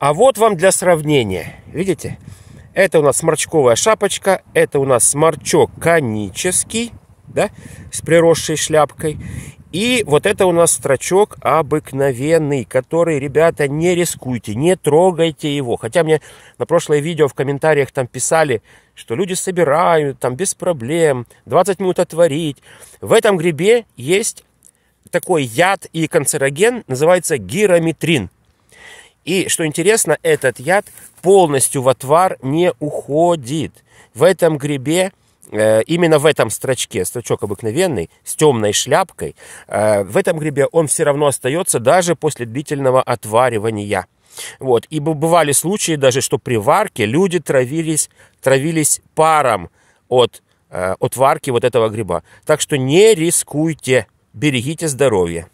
А вот вам для сравнения. Видите? Это у нас сморчковая шапочка, это у нас сморчок конический, да, с приросшей шляпкой. И вот это у нас строчок обыкновенный, который, ребята, не рискуйте, не трогайте его. Хотя мне на прошлое видео в комментариях там писали, что люди собирают, там без проблем, 20 минут отварить. В этом грибе есть такой яд и канцероген, называется гирометрин. И, что интересно, этот яд полностью в отвар не уходит. В этом грибе э, именно в этом строчке, строчок обыкновенный, с темной шляпкой, э, в этом грибе он все равно остается даже после длительного отваривания. Вот. И бывали случаи даже, что при варке люди травились, травились паром от, э, от варки вот этого гриба. Так что не рискуйте, берегите здоровье.